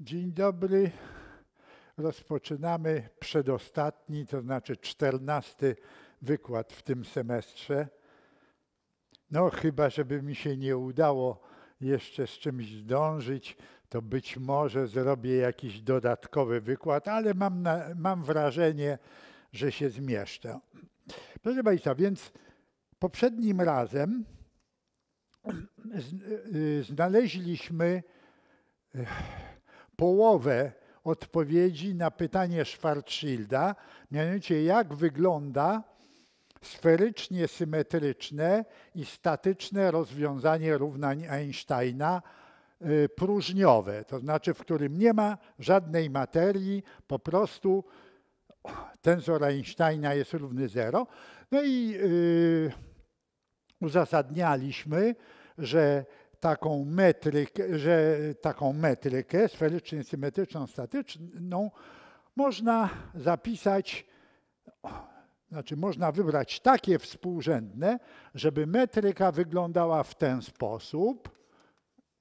Dzień dobry. Rozpoczynamy przedostatni, to znaczy czternasty wykład w tym semestrze. No, chyba, żeby mi się nie udało jeszcze z czymś zdążyć, to być może zrobię jakiś dodatkowy wykład, ale mam, na, mam wrażenie, że się zmieszczę. Proszę Państwa, więc poprzednim razem y, y, znaleźliśmy połowę odpowiedzi na pytanie Schwarzschilda, mianowicie jak wygląda sferycznie symetryczne i statyczne rozwiązanie równań Einsteina y, próżniowe, to znaczy w którym nie ma żadnej materii, po prostu tensor Einsteina jest równy zero. No i yy, uzasadnialiśmy, że taką metrykę, że taką metrykę sferycznie symetryczną, statyczną można zapisać, znaczy można wybrać takie współrzędne, żeby metryka wyglądała w ten sposób.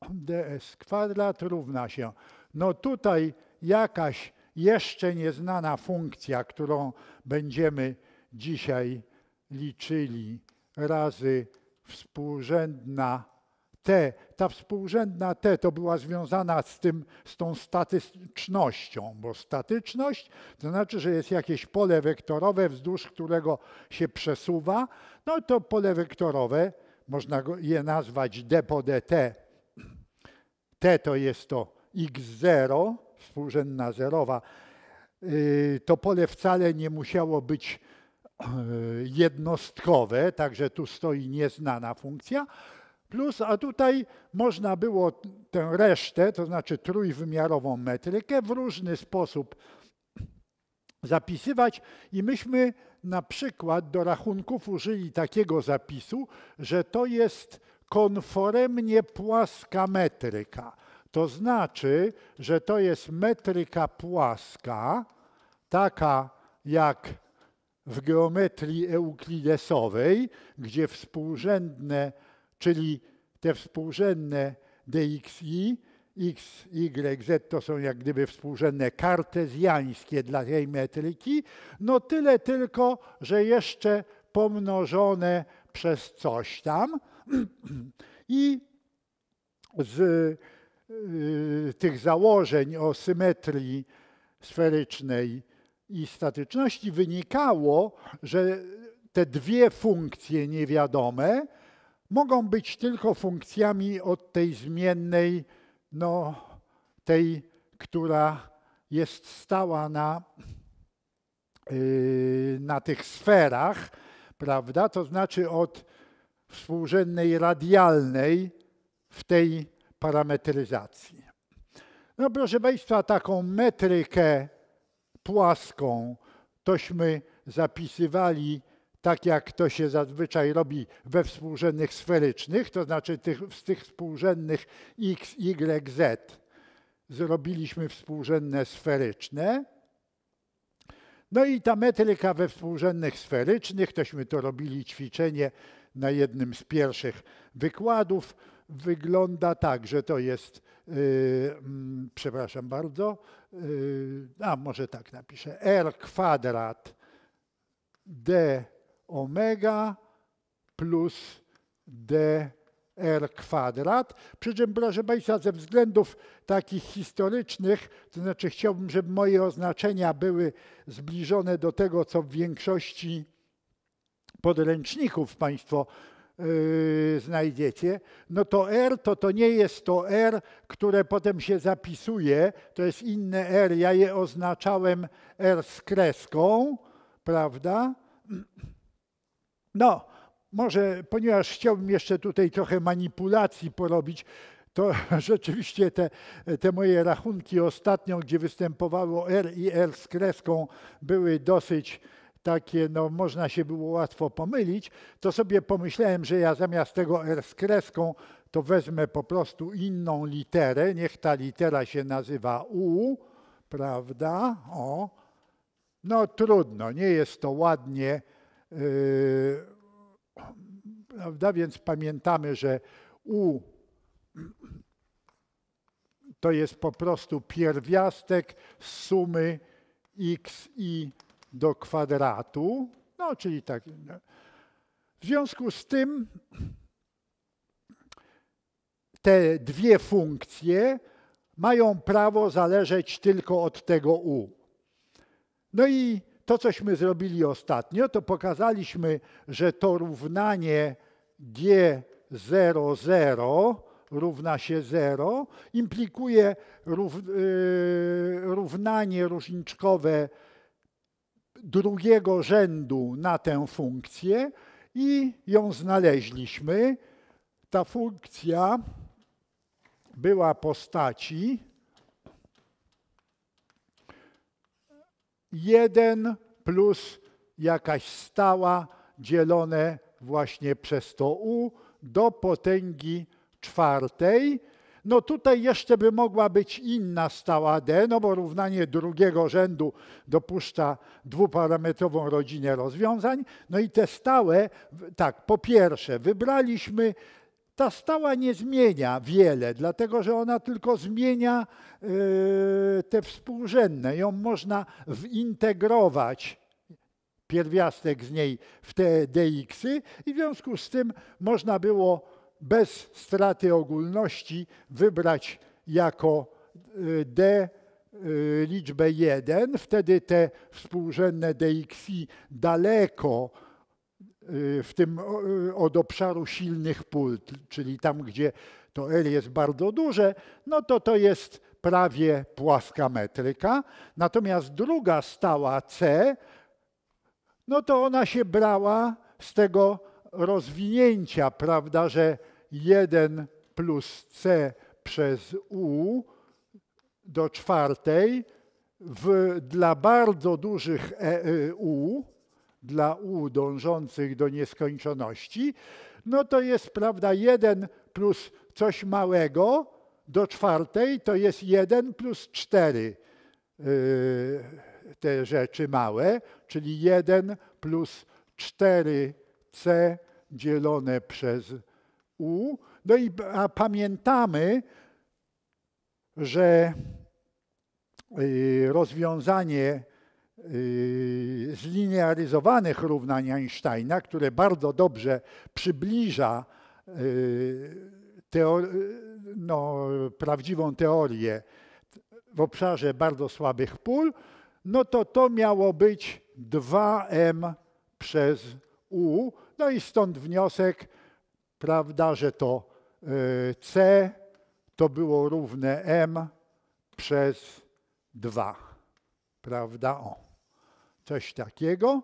ds kwadrat równa się. No tutaj jakaś jeszcze nieznana funkcja, którą będziemy dzisiaj liczyli razy współrzędna T, ta współrzędna T to była związana z, tym, z tą statycznością, bo statyczność to znaczy, że jest jakieś pole wektorowe, wzdłuż którego się przesuwa. No to pole wektorowe, można je nazwać D po DT. T to jest to X0, współrzędna zerowa. Yy, to pole wcale nie musiało być yy, jednostkowe, także tu stoi nieznana funkcja, plus, a tutaj można było tę resztę, to znaczy trójwymiarową metrykę, w różny sposób zapisywać i myśmy na przykład do rachunków użyli takiego zapisu, że to jest konforemnie płaska metryka. To znaczy, że to jest metryka płaska, taka jak w geometrii euklidesowej, gdzie współrzędne czyli te współrzędne DXI, X, Y, Z to są jak gdyby współrzędne kartezjańskie dla tej metryki, no tyle tylko, że jeszcze pomnożone przez coś tam. I z y, tych założeń o symetrii sferycznej i statyczności wynikało, że te dwie funkcje niewiadome mogą być tylko funkcjami od tej zmiennej, no tej, która jest stała na, yy, na tych sferach, prawda? To znaczy od współrzędnej radialnej w tej parametryzacji. No proszę Państwa, taką metrykę płaską tośmy zapisywali tak jak to się zazwyczaj robi we współrzędnych sferycznych, to znaczy tych, z tych współrzędnych x, y, z zrobiliśmy współrzędne sferyczne. No i ta metryka we współrzędnych sferycznych, tośmy to robili ćwiczenie na jednym z pierwszych wykładów, wygląda tak, że to jest, yy, mm, przepraszam bardzo, yy, a może tak napiszę, r kwadrat d omega plus dr kwadrat. Przy czym, proszę Państwa, ze względów takich historycznych, to znaczy chciałbym, żeby moje oznaczenia były zbliżone do tego, co w większości podręczników Państwo yy, znajdziecie, no to R to, to nie jest to R, które potem się zapisuje, to jest inne R, ja je oznaczałem R z kreską, prawda? No, może, ponieważ chciałbym jeszcze tutaj trochę manipulacji porobić, to rzeczywiście te, te moje rachunki ostatnio, gdzie występowało R i R z kreską, były dosyć takie, no można się było łatwo pomylić, to sobie pomyślałem, że ja zamiast tego R z kreską, to wezmę po prostu inną literę, niech ta litera się nazywa U, prawda? O, no trudno, nie jest to ładnie Yy, prawda? Więc pamiętamy, że U to jest po prostu pierwiastek sumy x i do kwadratu. No, czyli tak. W związku z tym te dwie funkcje mają prawo zależeć tylko od tego u. No i to, cośmy zrobili ostatnio, to pokazaliśmy, że to równanie g 00 równa się 0 implikuje yy, równanie różniczkowe drugiego rzędu na tę funkcję i ją znaleźliśmy. Ta funkcja była postaci Jeden plus jakaś stała dzielone właśnie przez to u do potęgi czwartej. No tutaj jeszcze by mogła być inna stała d, no bo równanie drugiego rzędu dopuszcza dwuparametrową rodzinę rozwiązań. No i te stałe, tak, po pierwsze, wybraliśmy ta stała nie zmienia wiele, dlatego że ona tylko zmienia e, te współrzędne. Ją można wintegrować pierwiastek z niej w te dx-y i w związku z tym można było bez straty ogólności wybrać jako e, d e, liczbę 1. Wtedy te współrzędne dxi -y daleko Y, w tym y, od obszaru silnych pól, czyli tam, gdzie to L jest bardzo duże, no to to jest prawie płaska metryka. Natomiast druga stała C, no to ona się brała z tego rozwinięcia, prawda, że 1 plus C przez U do czwartej w, dla bardzo dużych e, e, U dla u dążących do nieskończoności, no to jest, prawda, 1 plus coś małego do czwartej to jest 1 plus 4 yy, te rzeczy małe, czyli 1 plus 4c dzielone przez u. No i a pamiętamy, że yy, rozwiązanie Y, zlinearyzowanych równań Einsteina, które bardzo dobrze przybliża y, no, prawdziwą teorię w obszarze bardzo słabych pól, no to to miało być 2m przez u. No i stąd wniosek, prawda, że to y, c to było równe m przez 2. Prawda? O coś takiego.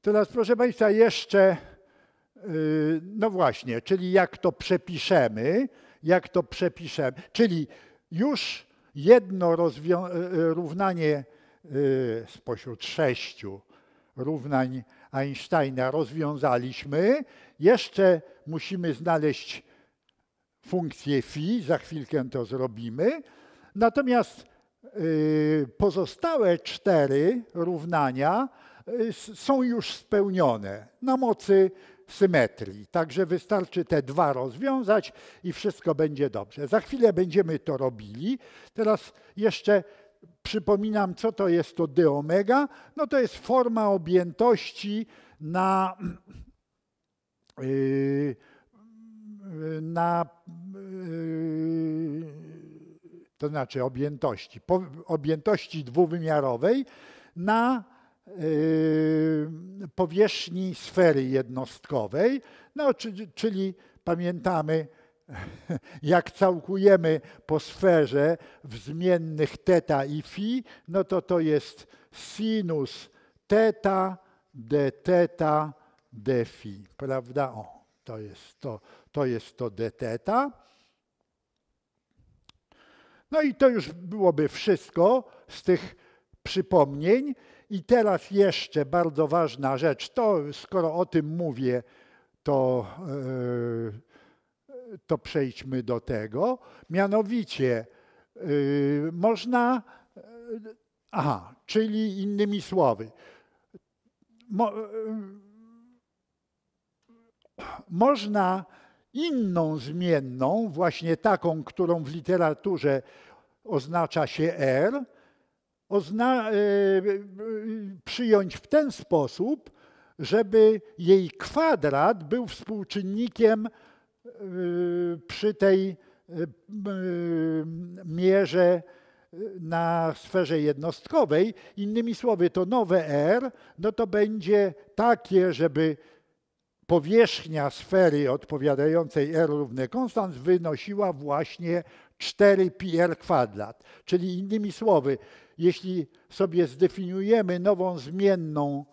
Teraz, proszę Państwa, jeszcze, y, no właśnie, czyli jak to przepiszemy, jak to przepiszemy, czyli już jedno y, y, równanie spośród sześciu równań Einsteina rozwiązaliśmy, jeszcze musimy znaleźć funkcję φ, za chwilkę to zrobimy. Natomiast Y, pozostałe cztery równania y, są już spełnione na mocy symetrii. Także wystarczy te dwa rozwiązać i wszystko będzie dobrze. Za chwilę będziemy to robili. Teraz jeszcze przypominam, co to jest to d omega. No to jest forma objętości na, y, na to znaczy objętości, po, objętości dwuwymiarowej na yy, powierzchni sfery jednostkowej, no, czyli, czyli pamiętamy, jak całkujemy po sferze w zmiennych θ i φ, no to to jest sinus θ dθ dφ, prawda? O, to jest to, to, jest to dθ. No i to już byłoby wszystko z tych przypomnień. I teraz jeszcze bardzo ważna rzecz, to skoro o tym mówię, to, e, to przejdźmy do tego. Mianowicie e, można, e, aha, czyli innymi słowy, mo, można Inną zmienną, właśnie taką, którą w literaturze oznacza się R, ozna e, e, przyjąć w ten sposób, żeby jej kwadrat był współczynnikiem e, przy tej mierze na sferze jednostkowej. Innymi słowy, to nowe R no to będzie takie, żeby powierzchnia sfery odpowiadającej R równe konstans wynosiła właśnie 4 r kwadrat. Czyli innymi słowy, jeśli sobie zdefiniujemy nową zmienną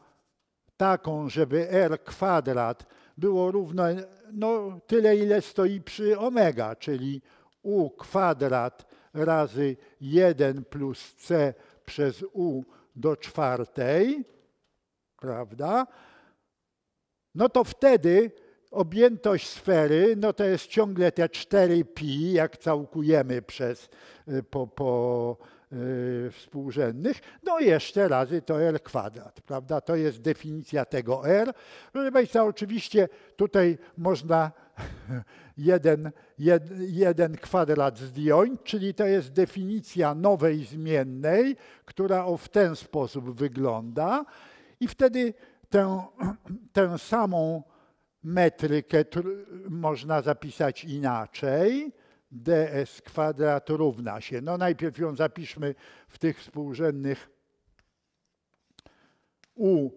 taką, żeby r kwadrat było równe no, tyle, ile stoi przy omega, czyli u kwadrat razy 1 plus c przez u do czwartej, prawda? no to wtedy objętość sfery no to jest ciągle te 4 pi, jak całkujemy przez y, po, po yy, współrzędnych, no jeszcze razy to r kwadrat, prawda? To jest definicja tego r. Proszę Państwa, oczywiście tutaj można jeden, jed, jeden kwadrat zdjąć, czyli to jest definicja nowej zmiennej, która o w ten sposób wygląda i wtedy tę, tę samą metrykę można zapisać inaczej. ds kwadrat równa się. No najpierw ją zapiszmy w tych współrzędnych u,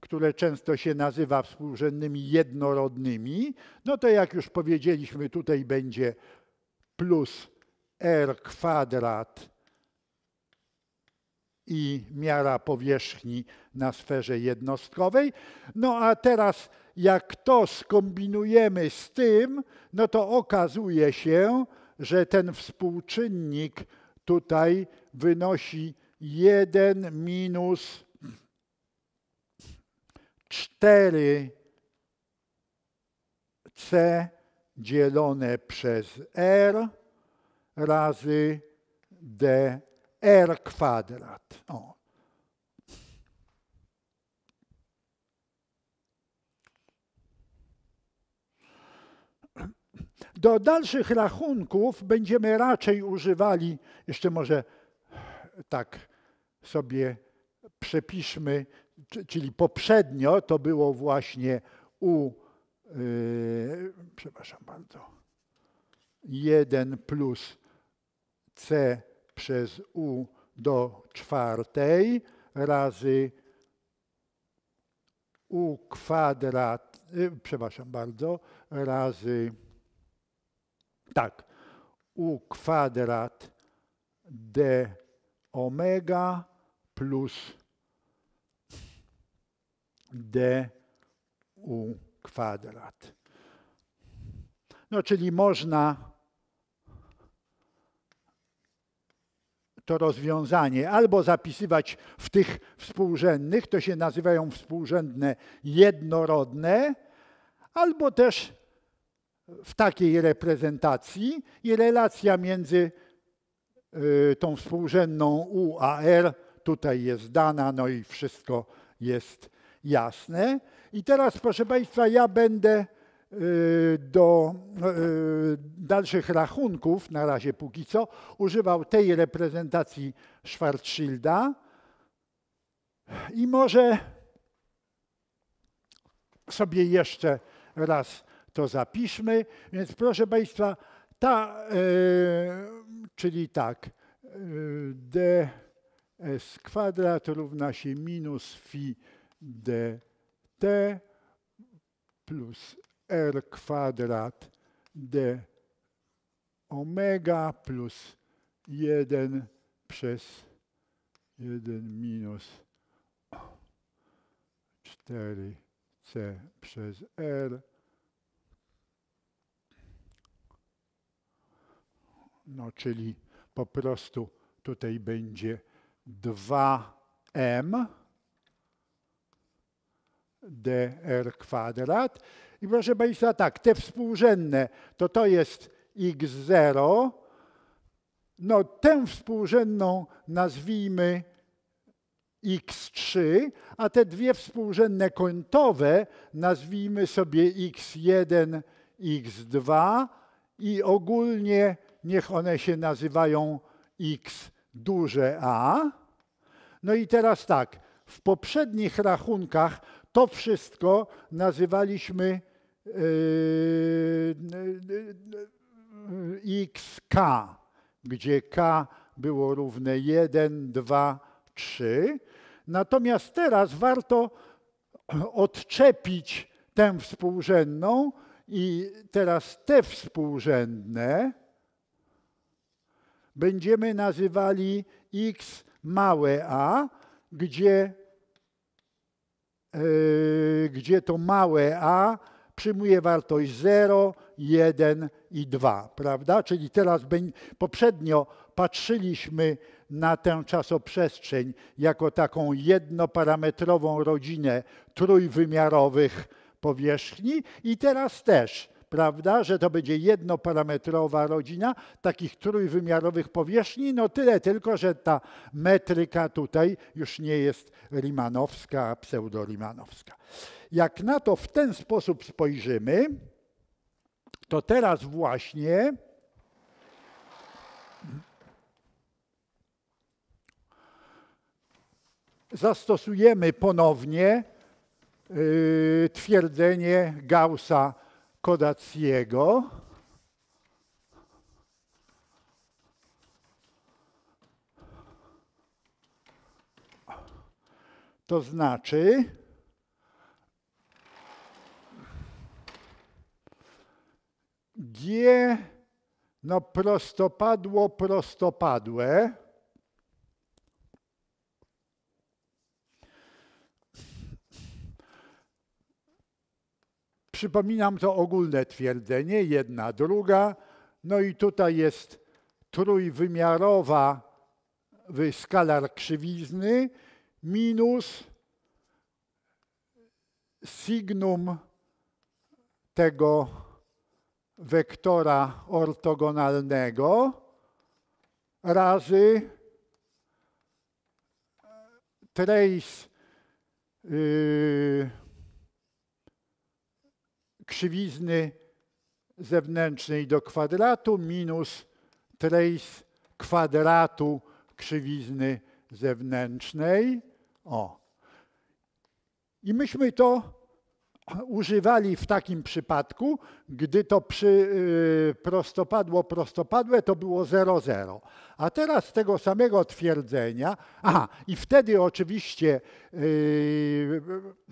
które często się nazywa współrzędnymi jednorodnymi. No to jak już powiedzieliśmy, tutaj będzie plus r kwadrat i miara powierzchni na sferze jednostkowej. No a teraz jak to skombinujemy z tym, no to okazuje się, że ten współczynnik tutaj wynosi 1 minus 4c dzielone przez r razy d r kwadrat. O. Do dalszych rachunków będziemy raczej używali, jeszcze może tak sobie przepiszmy, czyli poprzednio to było właśnie u, yy, przepraszam bardzo, 1 plus c przez U do czwartej razy U kwadrat, y, przepraszam bardzo, razy, tak, U kwadrat D omega plus D U kwadrat. No czyli można to rozwiązanie albo zapisywać w tych współrzędnych, to się nazywają współrzędne jednorodne, albo też w takiej reprezentacji i relacja między y, tą współrzędną U a R tutaj jest dana, no i wszystko jest jasne. I teraz, proszę Państwa, ja będę Y, do y, dalszych rachunków, na razie póki co, używał tej reprezentacji Schwarzschilda i może sobie jeszcze raz to zapiszmy. Więc proszę Państwa, ta, y, czyli tak, ds kwadrat równa się minus phi dt plus r kwadrat d omega plus 1 przez 1 minus 4c przez r. No, czyli po prostu tutaj będzie 2m dr kwadrat i proszę Państwa, tak, te współrzędne, to to jest x0. No, tę współrzędną nazwijmy x3, a te dwie współrzędne kątowe nazwijmy sobie x1, x2 i ogólnie niech one się nazywają x duże A. No i teraz tak, w poprzednich rachunkach to wszystko nazywaliśmy Yy, yy, yy, xk, gdzie k było równe 1, 2, 3. Natomiast teraz warto odczepić tę współrzędną i teraz te współrzędne będziemy nazywali x małe a, gdzie, yy, gdzie to małe a przyjmuje wartość 0, 1 i 2, prawda? Czyli teraz poprzednio patrzyliśmy na tę czasoprzestrzeń jako taką jednoparametrową rodzinę trójwymiarowych powierzchni i teraz też prawda, że to będzie jednoparametrowa rodzina takich trójwymiarowych powierzchni. No tyle tylko, że ta metryka tutaj już nie jest rimanowska, a pseudorymanowska. Jak na to w ten sposób spojrzymy, to teraz właśnie zastosujemy ponownie yy, twierdzenie Gaussa Kodaciego. To znaczy, G, no prostopadło, prostopadłe. Przypominam to ogólne twierdzenie, jedna, druga. No i tutaj jest trójwymiarowa skalar krzywizny minus signum tego wektora ortogonalnego razy e, trace yy, krzywizny zewnętrznej do kwadratu minus trace kwadratu krzywizny zewnętrznej. O. I myśmy to używali w takim przypadku, gdy to przy y, prostopadło prostopadłe to było 0,0. A teraz tego samego twierdzenia, aha, i wtedy oczywiście y, y,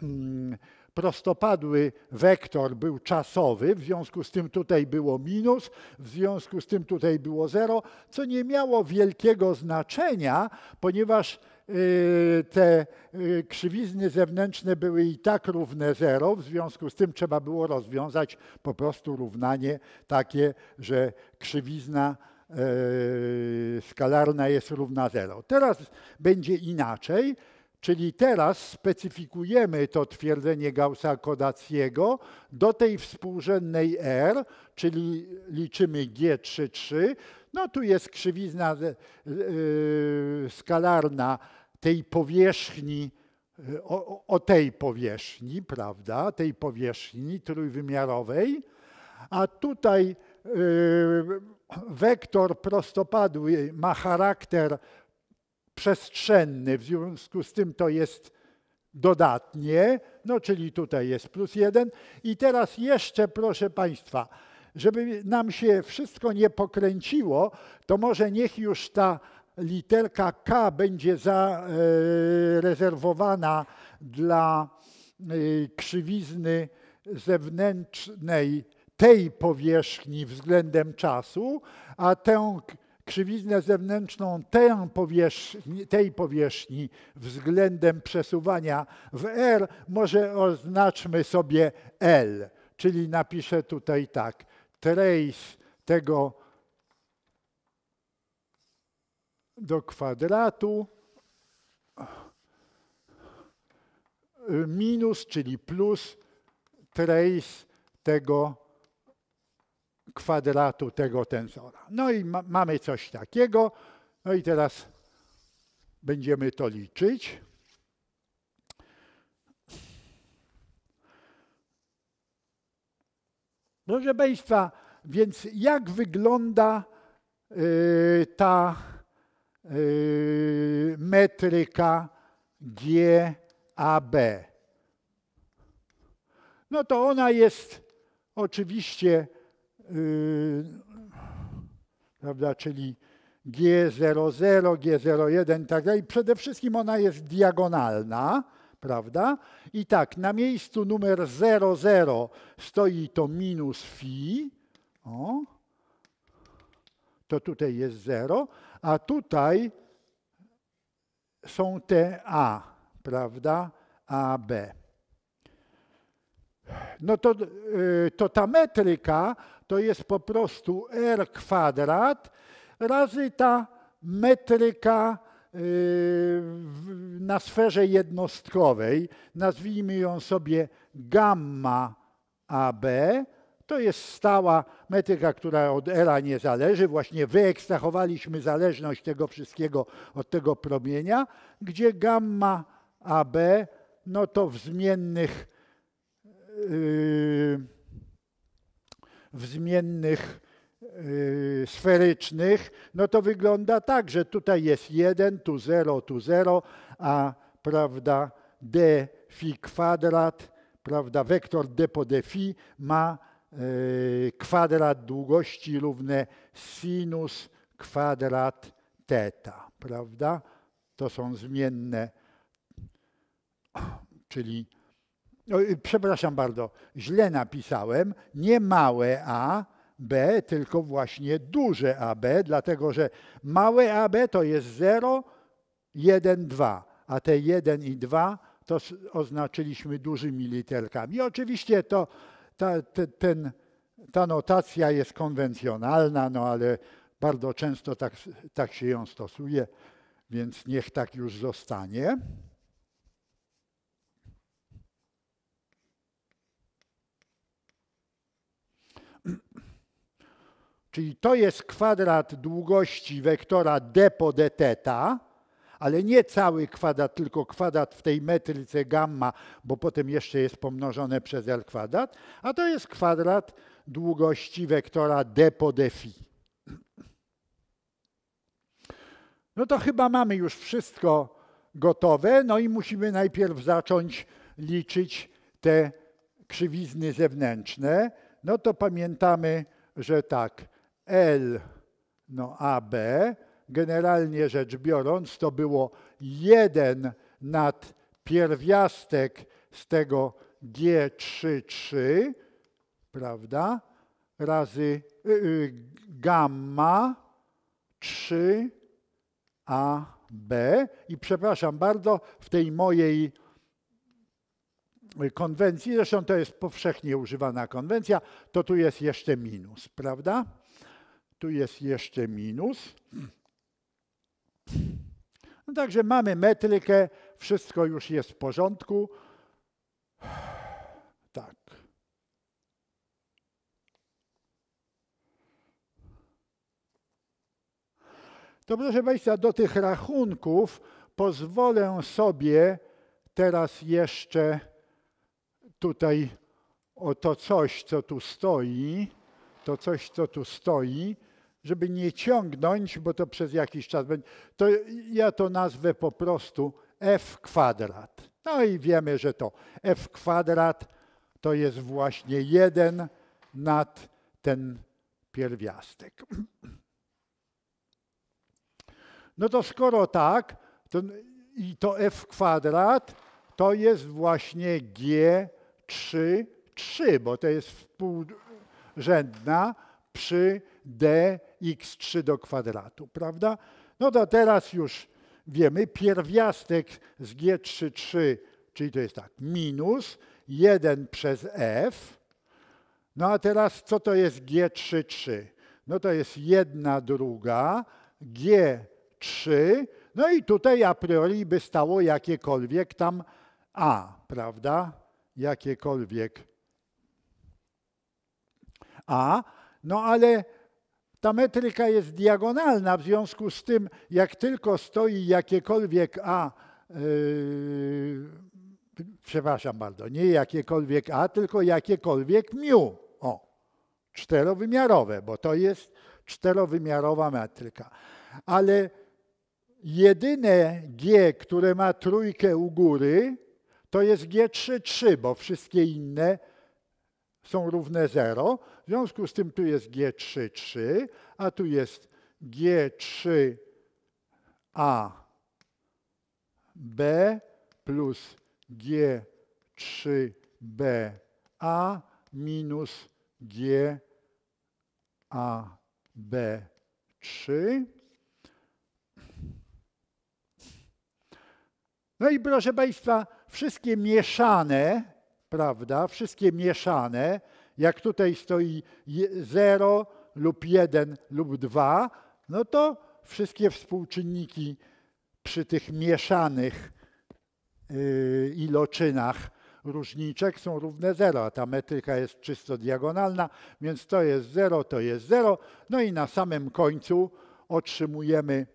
mm, prostopadły wektor był czasowy, w związku z tym tutaj było minus, w związku z tym tutaj było 0, co nie miało wielkiego znaczenia, ponieważ Y, te y, krzywizny zewnętrzne były i tak równe zero, w związku z tym trzeba było rozwiązać po prostu równanie takie, że krzywizna y, skalarna jest równa zero. Teraz będzie inaczej, czyli teraz specyfikujemy to twierdzenie Gaussa-Kodaciego do tej współrzędnej R, czyli liczymy G3,3, no tu jest krzywizna e, e, skalarna tej powierzchni, e, o, o, tej powierzchni, prawda, tej powierzchni trójwymiarowej, a tutaj wektor prostopadły ma charakter przestrzenny, w związku z tym to jest dodatnie, no czyli tutaj jest plus jeden. I teraz jeszcze, proszę Państwa, żeby nam się wszystko nie pokręciło, to może niech już ta literka K będzie zarezerwowana e, dla e, krzywizny zewnętrznej tej powierzchni względem czasu, a tę krzywiznę zewnętrzną powierzchni, tej powierzchni względem przesuwania w R może oznaczmy sobie L, czyli napiszę tutaj tak trace tego do kwadratu minus, czyli plus trace tego kwadratu tego tensora. No i ma mamy coś takiego. No i teraz będziemy to liczyć. Proszę Państwa, więc jak wygląda y, ta y, metryka GAB? No to ona jest oczywiście, y, prawda, czyli G00, G01 tak, i tak dalej. Przede wszystkim ona jest diagonalna prawda? I tak, na miejscu numer 00 stoi to minus phi, o, to tutaj jest 0, a tutaj są te A, prawda? A, B. No to, y, to ta metryka to jest po prostu R kwadrat razy ta metryka Y, na sferze jednostkowej, nazwijmy ją sobie gamma AB, to jest stała metryka, która od era nie zależy. Właśnie wyekstrahowaliśmy zależność tego wszystkiego od tego promienia, gdzie gamma AB no to w zmiennych, yy, w zmiennych Y, sferycznych, no to wygląda tak, że tutaj jest 1, tu 0, tu 0, a prawda d fi kwadrat, prawda, wektor d po d fi ma y, kwadrat długości równe sinus kwadrat teta, prawda? To są zmienne, czyli, no, przepraszam bardzo, źle napisałem, nie małe a, B, tylko właśnie duże AB, dlatego że małe AB to jest 0, 1, 2, a te 1 i 2 to oznaczyliśmy dużymi literkami. oczywiście to, ta, te, ten, ta notacja jest konwencjonalna, no ale bardzo często tak, tak się ją stosuje, więc niech tak już zostanie. Czyli to jest kwadrat długości wektora d po e theta, ale nie cały kwadrat, tylko kwadrat w tej metryce gamma, bo potem jeszcze jest pomnożone przez L kwadrat, a to jest kwadrat długości wektora d po d e No to chyba mamy już wszystko gotowe, no i musimy najpierw zacząć liczyć te krzywizny zewnętrzne. No to pamiętamy, że tak, L, no AB, generalnie rzecz biorąc, to było 1 nad pierwiastek z tego G33, prawda, razy y, y, gamma 3AB. I przepraszam bardzo, w tej mojej y, konwencji, zresztą to jest powszechnie używana konwencja, to tu jest jeszcze minus, prawda? tu jest jeszcze minus. No także mamy metrykę, wszystko już jest w porządku. Tak. To proszę Państwa, do tych rachunków pozwolę sobie teraz jeszcze tutaj o to coś, co tu stoi, to coś, co tu stoi, żeby nie ciągnąć, bo to przez jakiś czas będzie, to ja to nazwę po prostu f kwadrat. No i wiemy, że to f kwadrat to jest właśnie 1 nad ten pierwiastek. No to skoro tak, to, i to f kwadrat to jest właśnie g3, 3, bo to jest współrzędna przy dx3 do kwadratu, prawda? No to teraz już wiemy, pierwiastek z g3,3, czyli to jest tak, minus 1 przez f. No a teraz co to jest g3,3? No to jest 1 druga g3, no i tutaj a priori by stało jakiekolwiek tam a, prawda? Jakiekolwiek a. No ale ta metryka jest diagonalna, w związku z tym, jak tylko stoi jakiekolwiek A, yy, przepraszam bardzo, nie jakiekolwiek A, tylko jakiekolwiek mu. O, czterowymiarowe, bo to jest czterowymiarowa metryka. Ale jedyne G, które ma trójkę u góry, to jest G3,3, bo wszystkie inne są równe 0. W związku z tym tu jest G3, 3, a tu jest G3A B plus G3B A minus GA B 3. No i proszę Państwa, wszystkie mieszane prawda, wszystkie mieszane, jak tutaj stoi 0 lub 1 lub 2, no to wszystkie współczynniki przy tych mieszanych y, iloczynach różniczek są równe 0, a ta metryka jest czysto diagonalna, więc to jest 0, to jest 0. No i na samym końcu otrzymujemy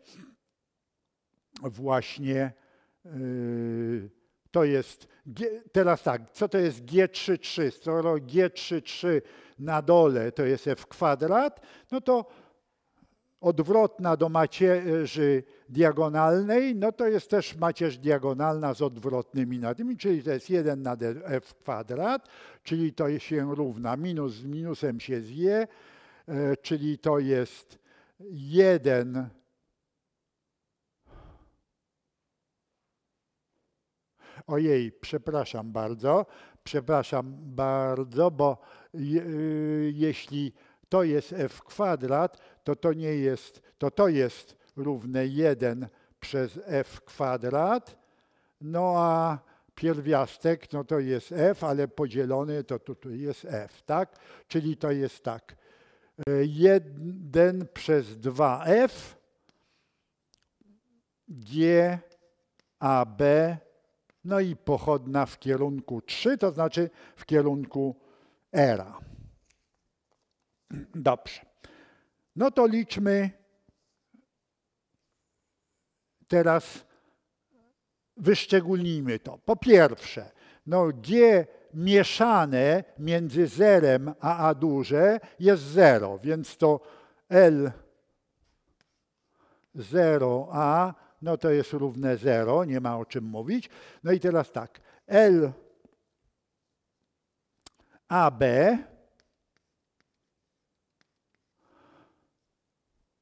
właśnie, y, to jest G, teraz tak, co to jest G33? Skoro G33 na dole to jest f kwadrat, no to odwrotna do macierzy diagonalnej, no to jest też macierz diagonalna z odwrotnymi na tym, czyli to jest 1 nad f kwadrat, czyli to się równa, minus z minusem się zje, e, czyli to jest 1 Ojej, przepraszam bardzo, przepraszam bardzo, bo y, jeśli to jest f kwadrat, to to nie jest, to to jest równe 1 przez f kwadrat, no a pierwiastek, no to jest f, ale podzielony to tutaj jest f, tak? Czyli to jest tak, 1 y, przez 2f, g, a, b, no i pochodna w kierunku 3, to znaczy w kierunku era. Dobrze. No to liczmy teraz, wyszczególnijmy to. Po pierwsze, no G mieszane między zerem a A duże jest 0, więc to L 0A no to jest równe 0, nie ma o czym mówić. No i teraz tak, L AB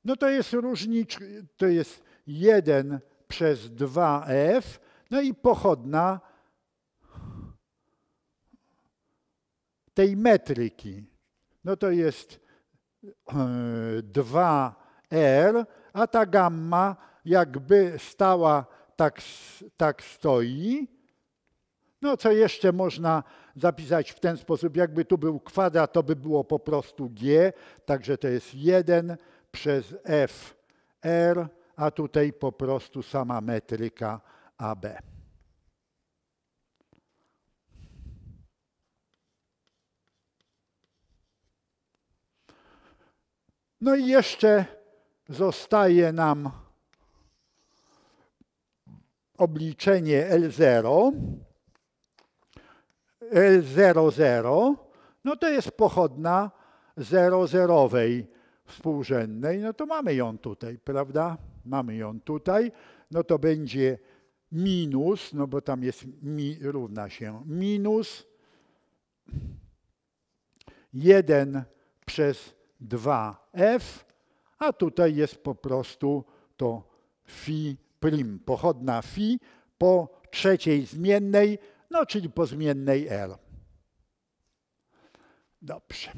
no to jest różniczka, to jest 1 przez 2F, no i pochodna tej metryki. No to jest 2R, e, a ta gamma jakby stała tak, tak stoi. No co jeszcze można zapisać w ten sposób? Jakby tu był kwadrat, to by było po prostu G, także to jest 1 przez F R, a tutaj po prostu sama metryka AB. No i jeszcze zostaje nam obliczenie L0, L00, no to jest pochodna zerowej współrzędnej, no to mamy ją tutaj, prawda? Mamy ją tutaj, no to będzie minus, no bo tam jest mi, równa się minus 1 przez 2f, a tutaj jest po prostu to phi prim pochodna φ po trzeciej zmiennej, no czyli po zmiennej L. Dobrze.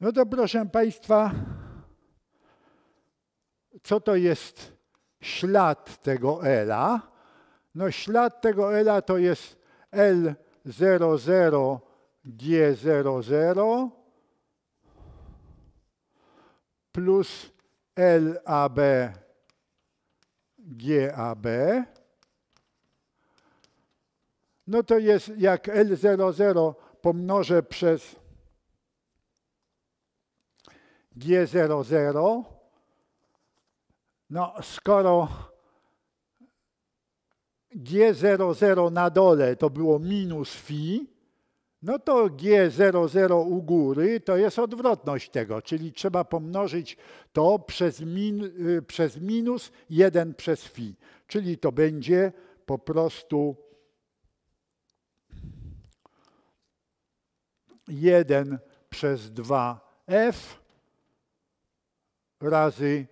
No to proszę Państwa, co to jest ślad tego Ela? No ślad tego Ela to jest L00G00 plus LABGAB. No to jest jak L00 pomnożę przez G00. No, skoro G00 na dole to było minus phi, no to G00 u góry to jest odwrotność tego, czyli trzeba pomnożyć to przez, min, y, przez minus 1 przez phi, czyli to będzie po prostu 1 przez 2f razy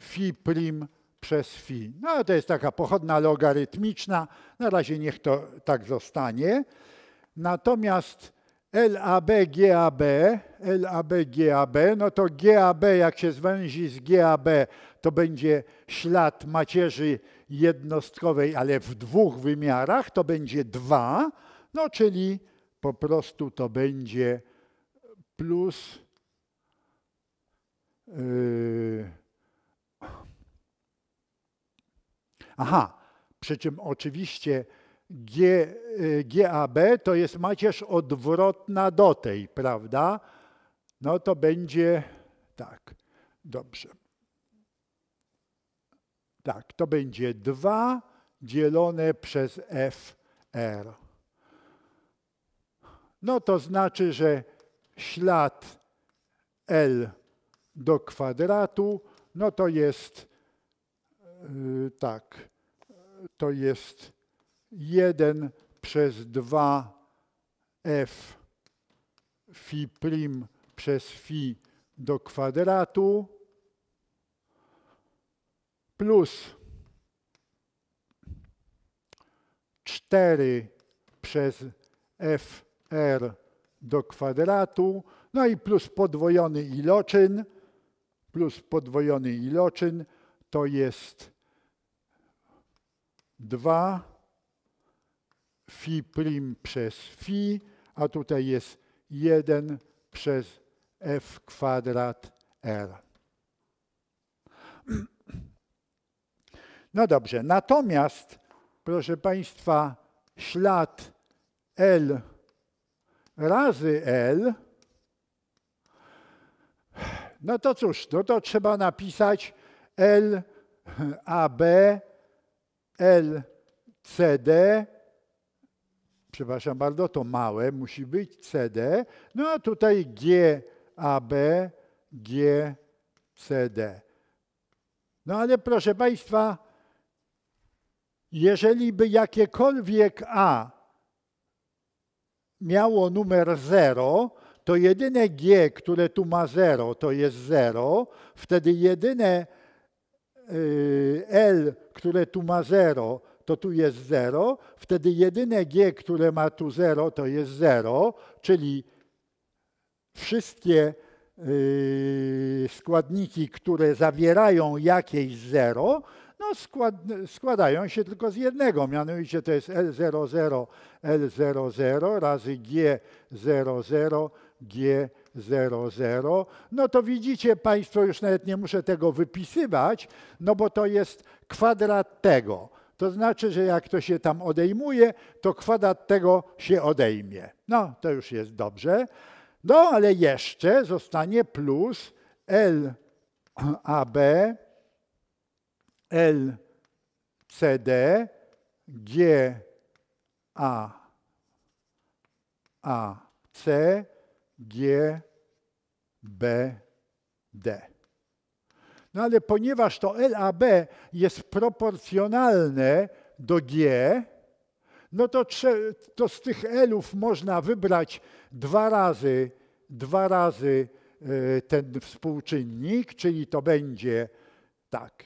phi prim przez phi. No to jest taka pochodna logarytmiczna, na razie niech to tak zostanie. Natomiast LAB, GAB, LAB, GAB, no to GAB jak się zwęzi z GAB, to będzie ślad macierzy jednostkowej, ale w dwóch wymiarach, to będzie 2, no czyli po prostu to będzie plus Yy. Aha, przy czym oczywiście G, yy, GAB to jest macierz odwrotna do tej, prawda? No to będzie tak, dobrze. Tak, to będzie 2 dzielone przez FR. No to znaczy, że ślad L do kwadratu, no to jest y, tak, to jest 1 przez 2 f phi prim przez phi do kwadratu plus 4 przez fr do kwadratu, no i plus podwojony iloczyn, plus podwojony iloczyn to jest 2 phi prim przez phi, a tutaj jest 1 przez f kwadrat r. No dobrze, natomiast, proszę Państwa, ślad L razy L no to cóż, no to trzeba napisać L, A, B, L, C, D. Przepraszam bardzo, to małe musi być C, D. No a tutaj G, A, B, G, C, D. No ale proszę Państwa, jeżeli by jakiekolwiek A miało numer 0, to jedyne G, które tu ma 0, to jest 0, wtedy jedyne y, L, które tu ma 0, to tu jest 0, wtedy jedyne G, które ma tu 0, to jest 0, czyli wszystkie y, składniki, które zawierają jakieś 0, no skład, składają się tylko z jednego, mianowicie to jest L00, L00 razy G00 G00, no to widzicie Państwo, już nawet nie muszę tego wypisywać, no bo to jest kwadrat tego. To znaczy, że jak to się tam odejmuje, to kwadrat tego się odejmie. No, to już jest dobrze. No, ale jeszcze zostanie plus LAB, LCD, GAAC G, B, D. No ale ponieważ to LAB jest proporcjonalne do G, no to, to z tych Lów można wybrać dwa razy, dwa razy e, ten współczynnik, czyli to będzie tak.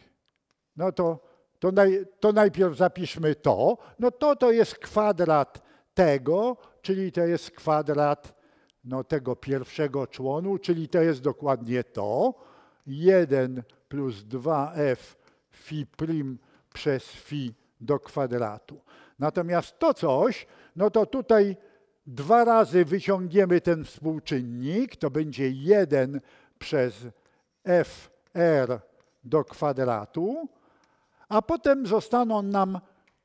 No to, to, naj, to najpierw zapiszmy to. No to to jest kwadrat tego, czyli to jest kwadrat no, tego pierwszego członu, czyli to jest dokładnie to. 1 plus 2f phi prim przez phi do kwadratu. Natomiast to coś, no to tutaj dwa razy wyciągniemy ten współczynnik, to będzie 1 przez fr do kwadratu, a potem zostaną nam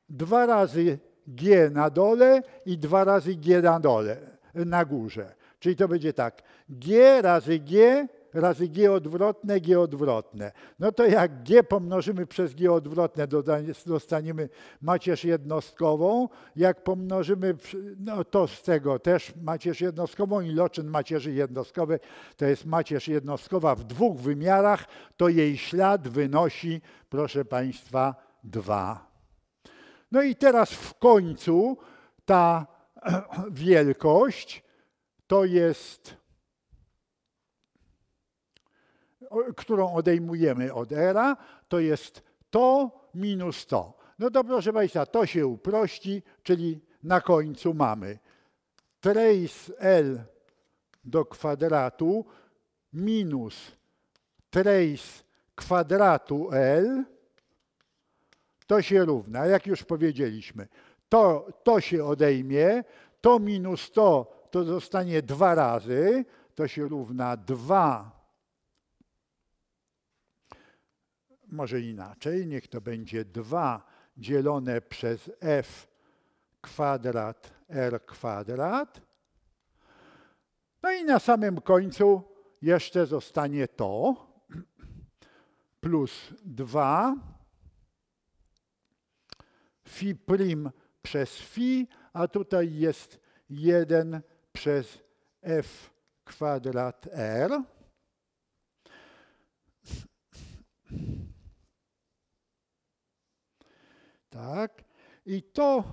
dwa razy g na dole i dwa razy g na dole, na górze. Czyli to będzie tak, g razy g razy g odwrotne, g odwrotne. No to jak g pomnożymy przez g odwrotne, dostaniemy macierz jednostkową. Jak pomnożymy no to z tego też macierz jednostkową, iloczyn macierzy jednostkowej to jest macierz jednostkowa w dwóch wymiarach, to jej ślad wynosi, proszę Państwa, 2. No i teraz w końcu ta wielkość to jest, którą odejmujemy od era, to jest to minus to. No to proszę Państwa, to się uprości, czyli na końcu mamy trace L do kwadratu minus trace kwadratu L, to się równa, jak już powiedzieliśmy. To, to się odejmie, to minus to to zostanie dwa razy, to się równa dwa. Może inaczej, niech to będzie dwa dzielone przez f kwadrat r kwadrat. No i na samym końcu jeszcze zostanie to plus 2 phi prim przez phi, a tutaj jest 1 przez f kwadrat r. Tak. I to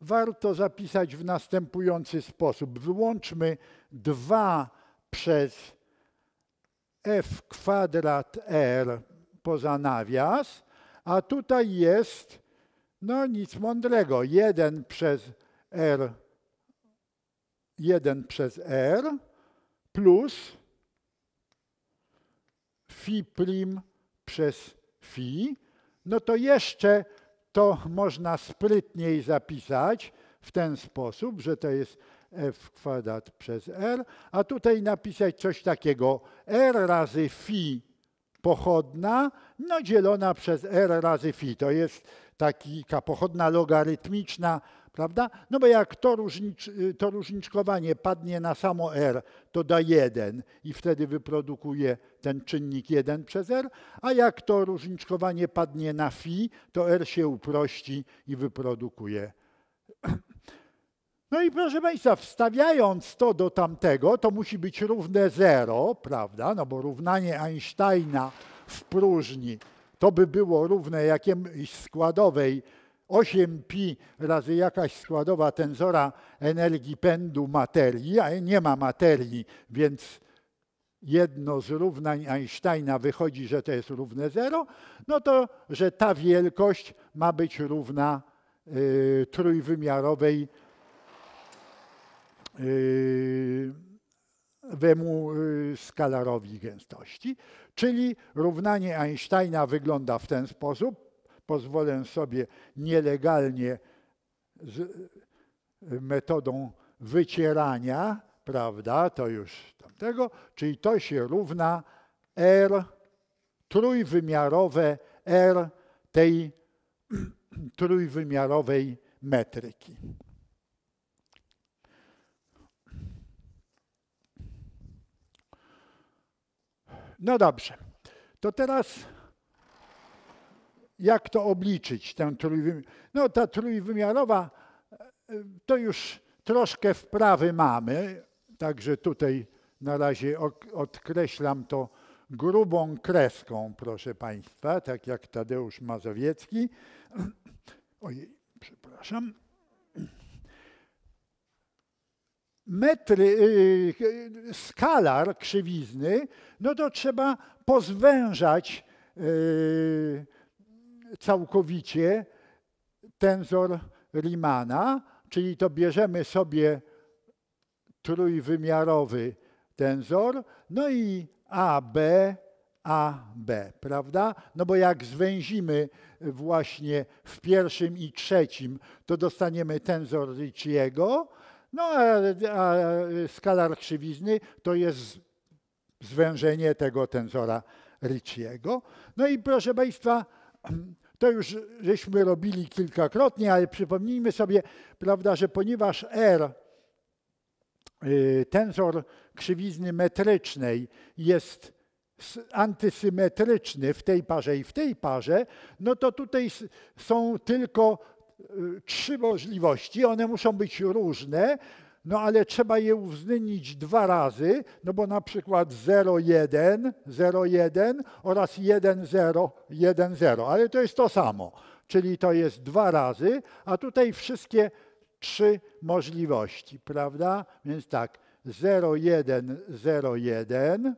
warto zapisać w następujący sposób. Wyłączmy 2 przez f kwadrat r poza nawias, a tutaj jest no nic mądrego. 1 przez r 1 przez r plus phi prim przez phi, no to jeszcze to można sprytniej zapisać w ten sposób, że to jest f kwadrat przez r, a tutaj napisać coś takiego r razy phi pochodna, no dzielona przez r razy phi. To jest taka pochodna logarytmiczna, prawda? No bo jak to, różnicz, y, to różniczkowanie padnie na samo R, to da 1 i wtedy wyprodukuje ten czynnik 1 przez R, a jak to różniczkowanie padnie na phi, to R się uprości i wyprodukuje. No i proszę Państwa, wstawiając to do tamtego, to musi być równe 0, prawda? No bo równanie Einsteina w próżni to by było równe jakiejś składowej 8pi razy jakaś składowa tensora energii pędu materii, a nie ma materii, więc jedno z równań Einsteina wychodzi, że to jest równe 0, no to że ta wielkość ma być równa y, trójwymiarowej y, wemu y, skalarowi gęstości. Czyli równanie Einsteina wygląda w ten sposób pozwolę sobie nielegalnie y, metodą wycierania, prawda, to już tamtego, czyli to się równa R, trójwymiarowe R tej trójwymiarowej metryki. No dobrze, to teraz jak to obliczyć, tę trójwymiarową. No ta trójwymiarowa, e, to już troszkę wprawy mamy, także tutaj na razie odkreślam to grubą kreską, proszę Państwa, tak jak Tadeusz Mazowiecki. Ojej, przepraszam. Metry, y, y, skalar krzywizny, no to trzeba pozwężać y, całkowicie tensor Riemanna, czyli to bierzemy sobie trójwymiarowy tensor, no i AB, AB, prawda? No bo jak zwęzimy właśnie w pierwszym i trzecim, to dostaniemy tensor Ricciego, no a, a skalar krzywizny to jest zwężenie tego tensora Ricciego. No i proszę Państwa, to już żeśmy robili kilkakrotnie, ale przypomnijmy sobie, prawda, że ponieważ R, y, tensor krzywizny metrycznej jest antysymetryczny w tej parze i w tej parze, no to tutaj są tylko y, trzy możliwości. One muszą być różne no ale trzeba je uwzględnić dwa razy, no bo na przykład 0,1, 0,1 oraz 1,0, 1,0, ale to jest to samo, czyli to jest dwa razy, a tutaj wszystkie trzy możliwości, prawda? Więc tak, 0,1, 0,1.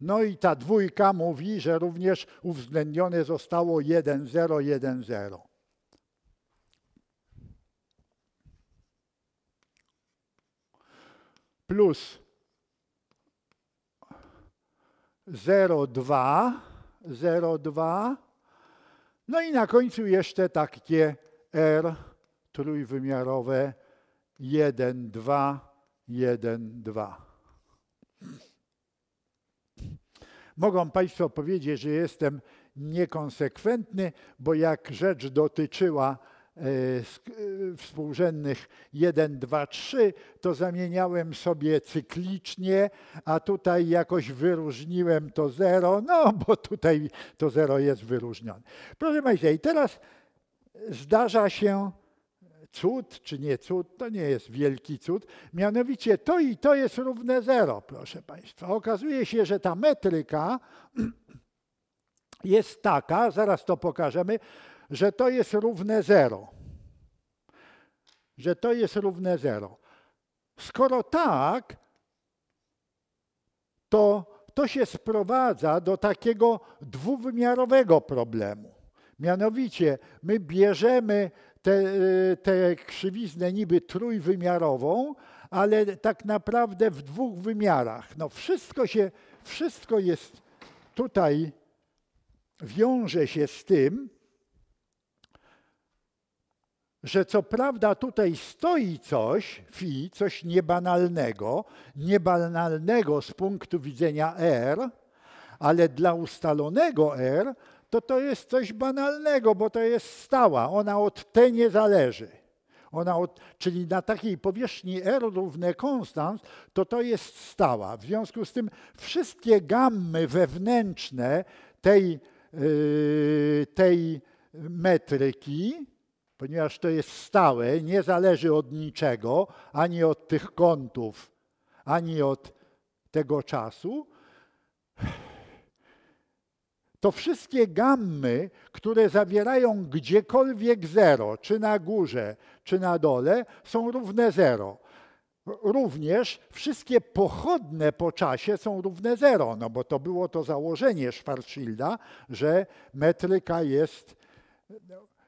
No i ta dwójka mówi, że również uwzględnione zostało 10. plus 0,2, 0,2, no i na końcu jeszcze takie R trójwymiarowe 1, 2, 1, 2. Mogą Państwo powiedzieć, że jestem niekonsekwentny, bo jak rzecz dotyczyła Y, y, współrzędnych 1, 2, 3, to zamieniałem sobie cyklicznie, a tutaj jakoś wyróżniłem to 0, no bo tutaj to 0 jest wyróżnione. Proszę Państwa, i teraz zdarza się cud, czy nie cud, to nie jest wielki cud. Mianowicie to i to jest równe 0, proszę Państwa. Okazuje się, że ta metryka jest taka, zaraz to pokażemy, że to jest równe zero, Że to jest równe zero. Skoro tak, to to się sprowadza do takiego dwuwymiarowego problemu. Mianowicie my bierzemy tę y, krzywiznę niby trójwymiarową, ale tak naprawdę w dwóch wymiarach. No wszystko, się, wszystko jest tutaj, wiąże się z tym, że co prawda tutaj stoi coś, fi, coś niebanalnego, niebanalnego z punktu widzenia R, ale dla ustalonego R to to jest coś banalnego, bo to jest stała, ona od T nie zależy. Ona od, czyli na takiej powierzchni R równe konstant, to to jest stała. W związku z tym wszystkie gammy wewnętrzne tej, yy, tej metryki, ponieważ to jest stałe, nie zależy od niczego, ani od tych kątów, ani od tego czasu, to wszystkie gammy, które zawierają gdziekolwiek zero, czy na górze, czy na dole, są równe zero. Również wszystkie pochodne po czasie są równe zero, no bo to było to założenie Schwarzschilda, że metryka jest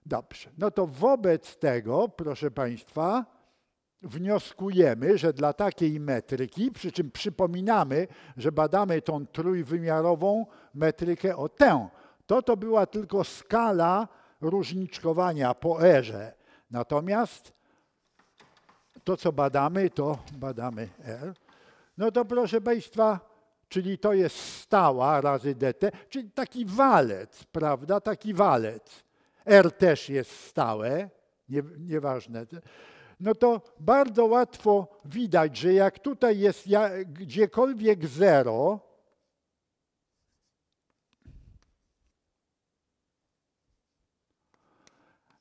Dobrze. No to wobec tego, proszę Państwa, wnioskujemy, że dla takiej metryki, przy czym przypominamy, że badamy tą trójwymiarową metrykę o tę. To to była tylko skala różniczkowania po erze. Natomiast to, co badamy, to badamy R. No to proszę Państwa, czyli to jest stała razy dt, czyli taki walec, prawda, taki walec. R też jest stałe, nie, nieważne. No to bardzo łatwo widać, że jak tutaj jest gdziekolwiek zero,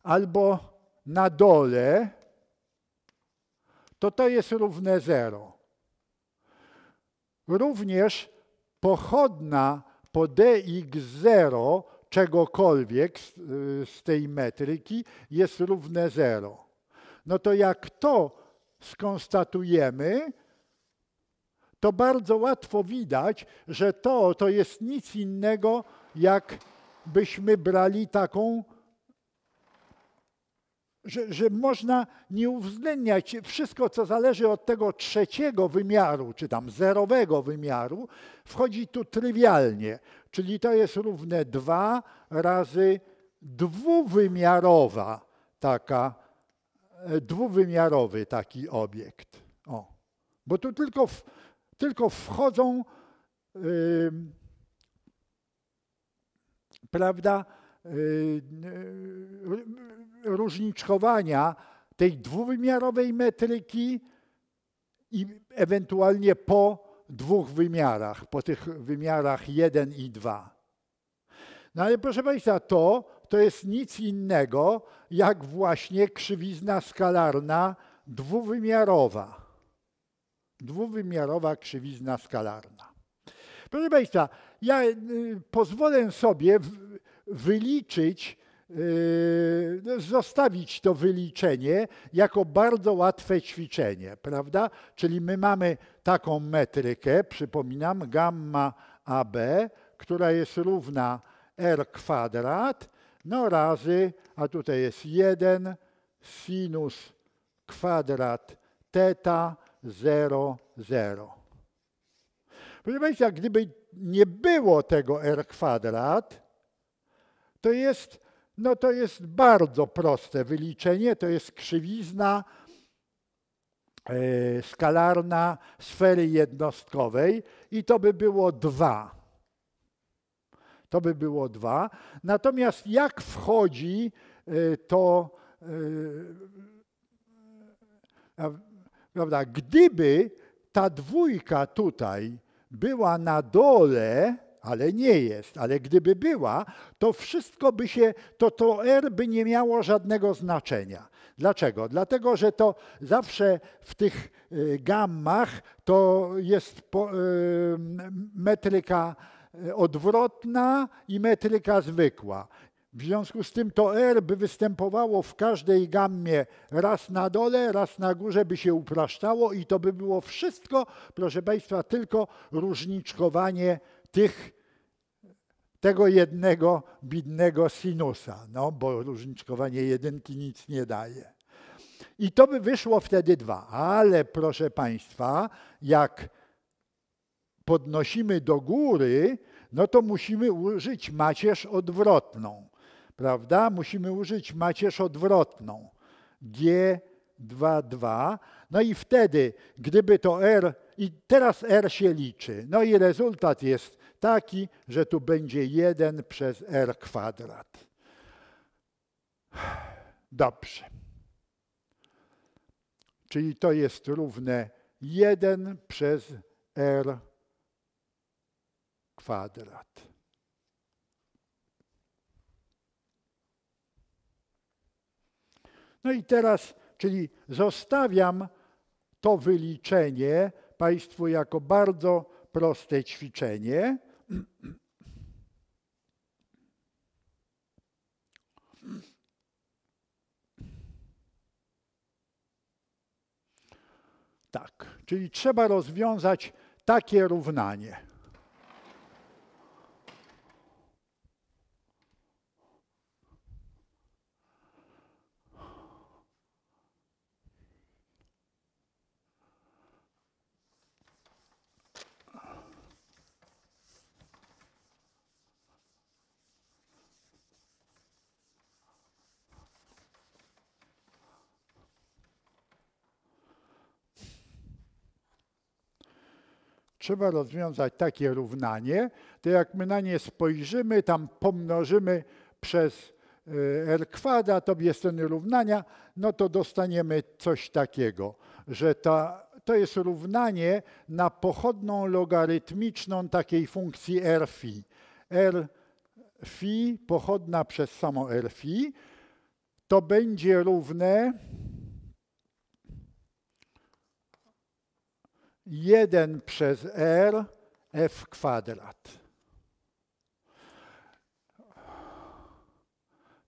albo na dole, to to jest równe zero. Również pochodna po dx0 czegokolwiek z, y, z tej metryki jest równe zero, No to jak to skonstatujemy, to bardzo łatwo widać, że to to jest nic innego, jak byśmy brali taką że, że można nie uwzględniać wszystko, co zależy od tego trzeciego wymiaru, czy tam zerowego wymiaru, wchodzi tu trywialnie. Czyli to jest równe dwa razy dwuwymiarowa taka, e, dwuwymiarowy taki obiekt. O. Bo tu tylko, w, tylko wchodzą, yy, prawda, Y, y, różniczkowania tej dwuwymiarowej metryki i ewentualnie po dwóch wymiarach, po tych wymiarach 1 i 2. No ale proszę Państwa, to, to jest nic innego jak właśnie krzywizna skalarna dwuwymiarowa. Dwuwymiarowa krzywizna skalarna. Proszę Państwa, ja y, pozwolę sobie wyliczyć, yy, no, zostawić to wyliczenie jako bardzo łatwe ćwiczenie, prawda? Czyli my mamy taką metrykę, przypominam, gamma AB, która jest równa R kwadrat, no razy, a tutaj jest 1 sinus kwadrat teta 0, 0. Proszę Państwa, gdyby nie było tego R kwadrat, to jest, no to jest bardzo proste wyliczenie, to jest krzywizna e, skalarna sfery jednostkowej i to by było 2. To by było 2. Natomiast jak wchodzi e, to, e, prawda, gdyby ta dwójka tutaj była na dole, ale nie jest. Ale gdyby była, to wszystko by się, to to R by nie miało żadnego znaczenia. Dlaczego? Dlatego, że to zawsze w tych y, gammach to jest y, metryka y, odwrotna i metryka zwykła. W związku z tym to R by występowało w każdej gammie raz na dole, raz na górze, by się upraszczało i to by było wszystko, proszę Państwa, tylko różniczkowanie tych, tego jednego bidnego sinusa, no, bo różniczkowanie jedynki nic nie daje. I to by wyszło wtedy dwa. Ale proszę Państwa, jak podnosimy do góry, no to musimy użyć macierz odwrotną. Prawda? Musimy użyć macierz odwrotną. G22. No i wtedy, gdyby to R, i teraz R się liczy, no i rezultat jest taki, że tu będzie 1 przez r kwadrat. Dobrze. Czyli to jest równe 1 przez r kwadrat. No i teraz, czyli zostawiam to wyliczenie Państwu jako bardzo proste ćwiczenie. Tak, czyli trzeba rozwiązać takie równanie. Trzeba rozwiązać takie równanie, to jak my na nie spojrzymy, tam pomnożymy przez e, r kwadrat, obie strony równania, no to dostaniemy coś takiego, że ta, to jest równanie na pochodną logarytmiczną takiej funkcji r phi. r phi pochodna przez samo r phi to będzie równe 1 przez r f kwadrat.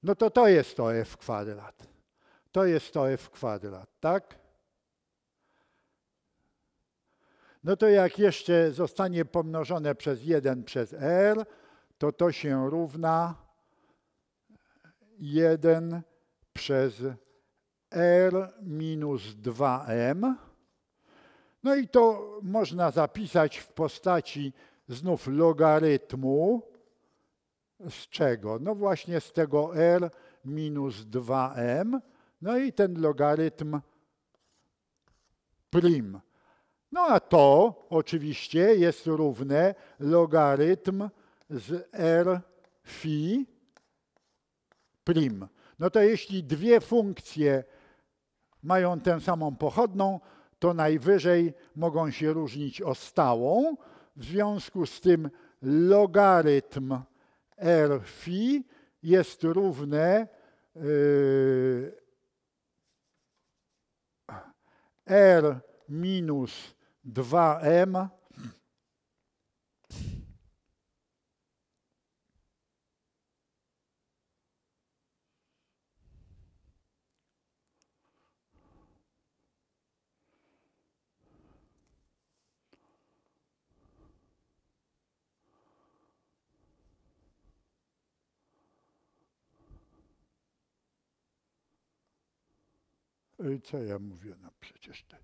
No to to jest to f kwadrat. To jest to f kwadrat, tak? No to jak jeszcze zostanie pomnożone przez 1 przez r, to to się równa 1 przez r minus 2m. No i to można zapisać w postaci znów logarytmu. Z czego? No właśnie z tego r minus 2m. No i ten logarytm prim. No a to oczywiście jest równe logarytm z r phi prim. No to jeśli dwie funkcje mają tę samą pochodną, to najwyżej mogą się różnić o stałą. W związku z tym logarytm r phi jest równe yy, r minus 2m E, co ja mówię, no przecież to, e,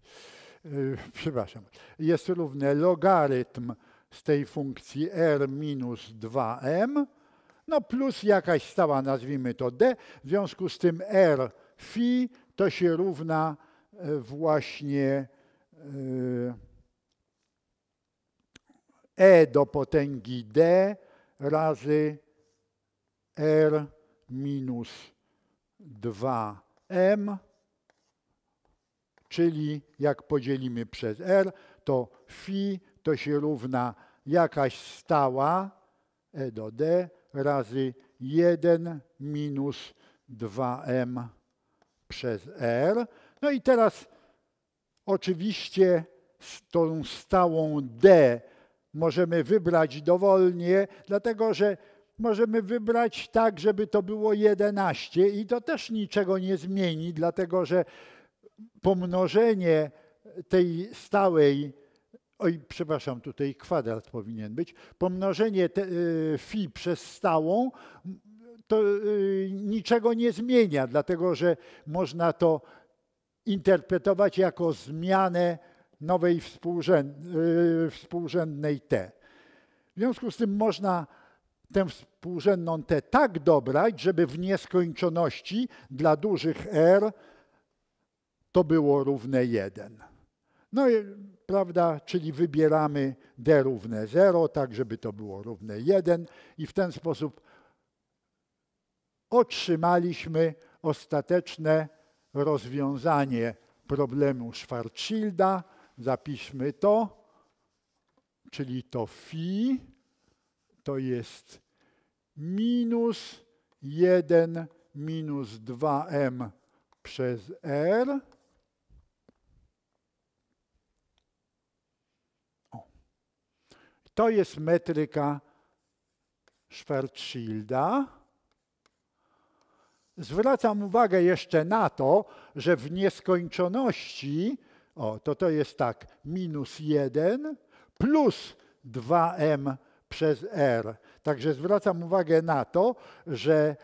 przepraszam, jest równe logarytm z tej funkcji r minus 2m, no plus jakaś stała, nazwijmy to d, w związku z tym r phi to się równa e, właśnie e do potęgi d razy r minus 2m czyli jak podzielimy przez R, to phi to się równa jakaś stała E do D razy 1 minus 2m przez r. No i teraz oczywiście z tą stałą d możemy wybrać dowolnie, dlatego że możemy wybrać tak, żeby to było 11 i to też niczego nie zmieni, dlatego że pomnożenie tej stałej, oj, przepraszam, tutaj kwadrat powinien być, pomnożenie te, y, phi przez stałą to y, niczego nie zmienia, dlatego że można to interpretować jako zmianę nowej y, współrzędnej t. W związku z tym można tę współrzędną t tak dobrać, żeby w nieskończoności dla dużych r to było równe 1. No i prawda, czyli wybieramy d równe 0, tak żeby to było równe 1 i w ten sposób otrzymaliśmy ostateczne rozwiązanie problemu Schwarzschilda. Zapiszmy to, czyli to phi to jest minus 1 minus 2m przez r To jest metryka Schwarzschilda. Zwracam uwagę jeszcze na to, że w nieskończoności, o to to jest tak, minus 1 plus 2m przez r. Także zwracam uwagę na to, że,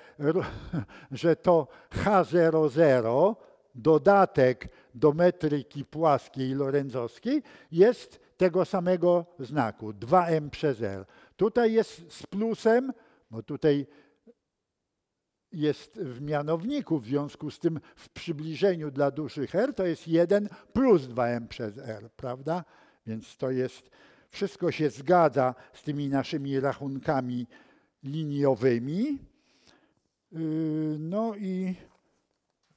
że to H00, dodatek do metryki płaskiej lorenzowskiej, jest tego samego znaku, 2m przez r. Tutaj jest z plusem, bo tutaj jest w mianowniku, w związku z tym w przybliżeniu dla dużych r to jest 1 plus 2m przez r, prawda? Więc to jest, wszystko się zgadza z tymi naszymi rachunkami liniowymi. Yy, no i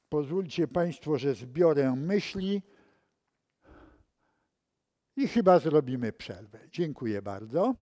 pozwólcie Państwo, że zbiorę myśli. I chyba zrobimy przerwę. Dziękuję bardzo.